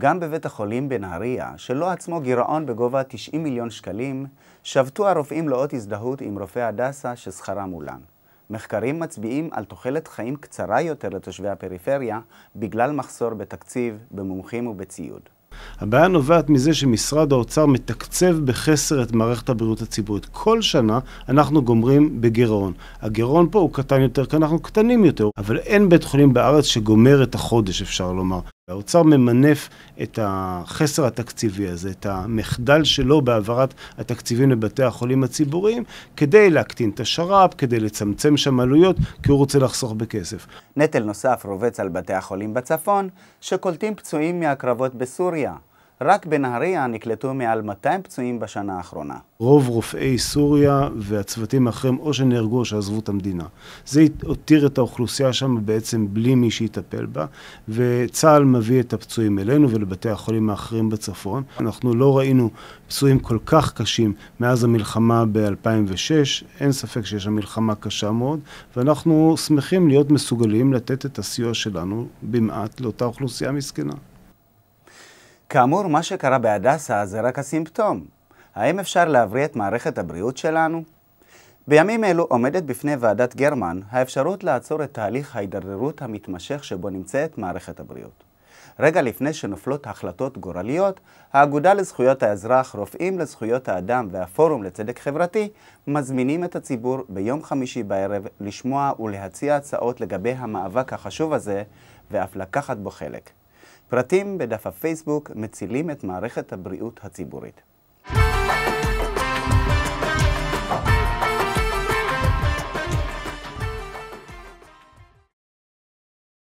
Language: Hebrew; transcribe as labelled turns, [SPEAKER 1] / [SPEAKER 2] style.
[SPEAKER 1] גם בבית החולים בנהריה, שלו עצמו גירעון בגובה 90 מיליון שקלים, שבתו הרופאים לאות הזדהות עם רופאי הדסה ששכרם אולן. מחקרים מצביעים על תוחלת חיים קצרה יותר לתושבי הפריפריה בגלל מחסור בתקציב, במומחים ובציוד.
[SPEAKER 2] הבעיה נובעת מזה שמשרד האוצר מתקצב בחסר את מערכת הבריאות הציבורית. כל שנה אנחנו גומרים בגירעון. הגירעון פה הוא קטן יותר כי אנחנו קטנים יותר, אבל אין בית חולים בארץ שגומר את החודש, אפשר לומר. האוצר ממנף את החסר התקציבי הזה, את המחדל שלו בהעברת התקציבים לבתי החולים הציבוריים, כדי להקטין את השר"פ, כדי לצמצם שם עלויות, כי הוא רוצה לחסוך בכסף.
[SPEAKER 1] נטל נוסף רובץ על בתי החולים בצפון, שקולטים פצועים מהקרבות בסוריה. רק בנהריה נקלטו מעל 200 פצועים בשנה האחרונה.
[SPEAKER 2] רוב רופאי סוריה והצוותים האחרים או שנהרגו או שעזבו את המדינה. זה הותיר את האוכלוסייה שם בעצם בלי מי שיטפל בה, וצה"ל מביא את הפצועים אלינו ולבתי החולים האחרים בצפון. אנחנו לא ראינו פצועים כל כך קשים מאז המלחמה ב-2006, אין ספק שיש שם מלחמה קשה מאוד, ואנחנו שמחים להיות מסוגלים לתת את הסיוע שלנו במעט לאותה אוכלוסייה מסכנה.
[SPEAKER 1] כאמור, מה שקרה בהדסה זה רק הסימפטום. האם אפשר להבריא את מערכת הבריאות שלנו? בימים אלו עומדת בפני ועדת גרמן האפשרות לעצור את תהליך ההידרדרות המתמשך שבו נמצאת מערכת הבריאות. רגע לפני שנופלות החלטות גורליות, האגודה לזכויות האזרח, רופאים לזכויות האדם והפורום לצדק חברתי מזמינים את הציבור ביום חמישי בערב לשמוע ולהציע הצעות לגבי המאבק החשוב הזה ואף לקחת בו חלק. פרטים בדף הפייסבוק מצילים את מערכת הבריאות הציבורית.